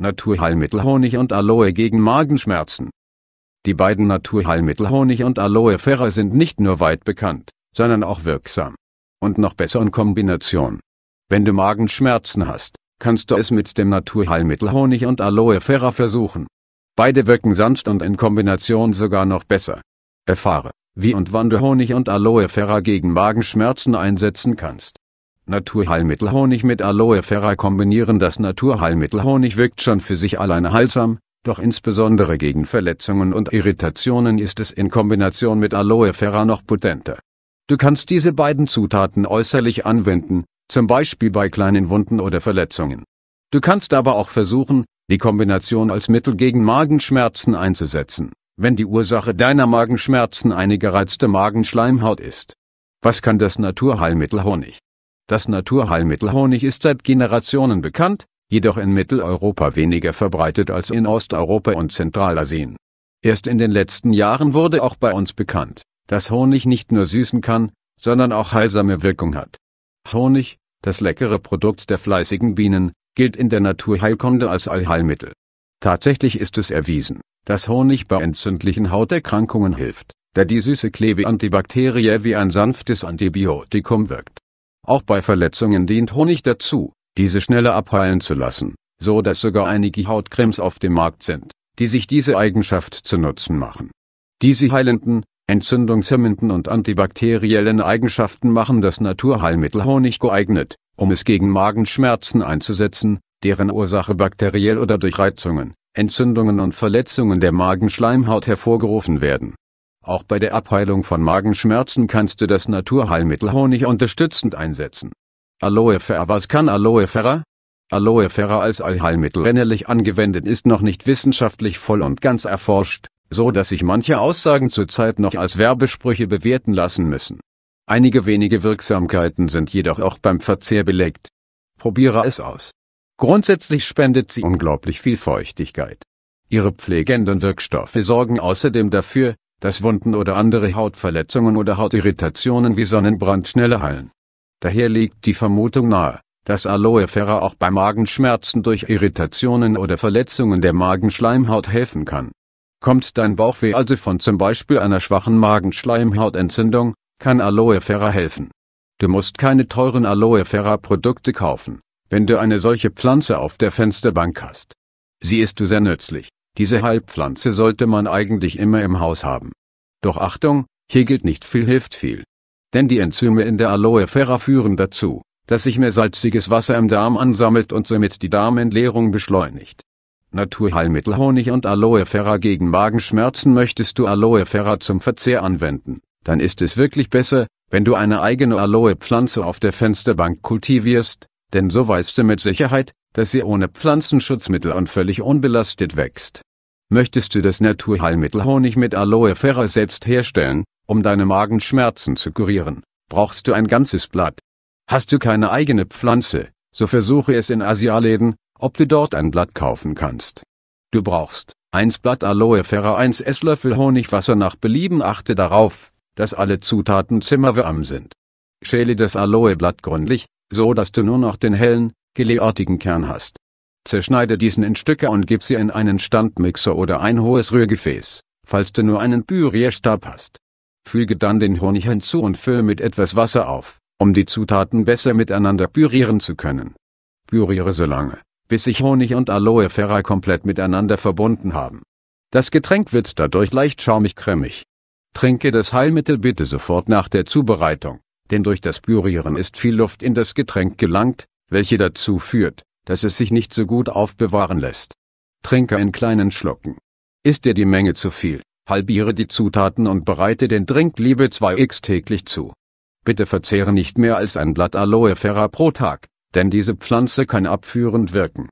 Naturheilmittel Honig und Aloe gegen Magenschmerzen. Die beiden Naturheilmittel Honig und Aloe Vera sind nicht nur weit bekannt, sondern auch wirksam. Und noch besser in Kombination. Wenn du Magenschmerzen hast, kannst du es mit dem Naturheilmittel Honig und Aloe Vera versuchen. Beide wirken sanft und in Kombination sogar noch besser. Erfahre, wie und wann du Honig und Aloe Vera gegen Magenschmerzen einsetzen kannst. Naturheilmittel Honig mit Aloe Ferra kombinieren Das Naturheilmittel Honig wirkt schon für sich alleine heilsam, doch insbesondere gegen Verletzungen und Irritationen ist es in Kombination mit Aloe Ferra noch potenter. Du kannst diese beiden Zutaten äußerlich anwenden, zum Beispiel bei kleinen Wunden oder Verletzungen. Du kannst aber auch versuchen, die Kombination als Mittel gegen Magenschmerzen einzusetzen, wenn die Ursache deiner Magenschmerzen eine gereizte Magenschleimhaut ist. Was kann das Naturheilmittel Honig? Das Naturheilmittel Honig ist seit Generationen bekannt, jedoch in Mitteleuropa weniger verbreitet als in Osteuropa und Zentralasien. Erst in den letzten Jahren wurde auch bei uns bekannt, dass Honig nicht nur süßen kann, sondern auch heilsame Wirkung hat. Honig, das leckere Produkt der fleißigen Bienen, gilt in der Naturheilkunde als Allheilmittel. Tatsächlich ist es erwiesen, dass Honig bei entzündlichen Hauterkrankungen hilft, da die süße Klebeantibakterie wie ein sanftes Antibiotikum wirkt. Auch bei Verletzungen dient Honig dazu, diese schneller abheilen zu lassen, so dass sogar einige Hautcremes auf dem Markt sind, die sich diese Eigenschaft zu Nutzen machen. Diese heilenden, entzündungshemmenden und antibakteriellen Eigenschaften machen das Naturheilmittel Honig geeignet, um es gegen Magenschmerzen einzusetzen, deren Ursache bakteriell oder durch Reizungen, Entzündungen und Verletzungen der Magenschleimhaut hervorgerufen werden auch bei der Abheilung von Magenschmerzen kannst du das Naturheilmittel Honig unterstützend einsetzen. Aloe Vera Was kann Aloe Vera? Aloe Vera als Allheilmittel rennerlich angewendet ist noch nicht wissenschaftlich voll und ganz erforscht, so dass sich manche Aussagen zurzeit noch als Werbesprüche bewerten lassen müssen. Einige wenige Wirksamkeiten sind jedoch auch beim Verzehr belegt. Probiere es aus. Grundsätzlich spendet sie unglaublich viel Feuchtigkeit. Ihre pflegenden Wirkstoffe sorgen außerdem dafür, dass Wunden oder andere Hautverletzungen oder Hautirritationen wie Sonnenbrand schneller heilen. Daher liegt die Vermutung nahe, dass Aloe Vera auch bei Magenschmerzen durch Irritationen oder Verletzungen der Magenschleimhaut helfen kann. Kommt dein Bauchweh also von zum Beispiel einer schwachen Magenschleimhautentzündung, kann Aloe Vera helfen. Du musst keine teuren Aloe Vera Produkte kaufen, wenn du eine solche Pflanze auf der Fensterbank hast. Sie ist sehr nützlich. Diese Heilpflanze sollte man eigentlich immer im Haus haben. Doch Achtung, hier gilt nicht viel hilft viel. Denn die Enzyme in der Aloe Vera führen dazu, dass sich mehr salziges Wasser im Darm ansammelt und somit die Darmentleerung beschleunigt. Naturheilmittel Honig und Aloe Vera gegen Magenschmerzen möchtest du Aloe Vera zum Verzehr anwenden, dann ist es wirklich besser, wenn du eine eigene Aloe Pflanze auf der Fensterbank kultivierst, denn so weißt du mit Sicherheit, dass sie ohne Pflanzenschutzmittel und völlig unbelastet wächst. Möchtest du das Naturheilmittel Honig mit Aloe Vera selbst herstellen, um deine Magenschmerzen zu kurieren, brauchst du ein ganzes Blatt. Hast du keine eigene Pflanze, so versuche es in Asialäden, ob du dort ein Blatt kaufen kannst. Du brauchst 1 Blatt Aloe Vera 1 Esslöffel Honigwasser nach Belieben achte darauf, dass alle Zutaten zimmerwärm sind. Schäle das Aloe Blatt gründlich, so dass du nur noch den hellen, geleartigen Kern hast. Zerschneide diesen in Stücke und gib sie in einen Standmixer oder ein hohes Rührgefäß, falls du nur einen Pürierstab hast. Füge dann den Honig hinzu und fülle mit etwas Wasser auf, um die Zutaten besser miteinander pürieren zu können. Püriere so lange, bis sich Honig und Aloe Vera komplett miteinander verbunden haben. Das Getränk wird dadurch leicht schaumig-cremig. Trinke das Heilmittel bitte sofort nach der Zubereitung, denn durch das Pürieren ist viel Luft in das Getränk gelangt, welche dazu führt, dass es sich nicht so gut aufbewahren lässt. Trinke in kleinen Schlucken. Ist dir die Menge zu viel, halbiere die Zutaten und bereite den Drink liebe 2x täglich zu. Bitte verzehre nicht mehr als ein Blatt Aloe Ferra pro Tag, denn diese Pflanze kann abführend wirken.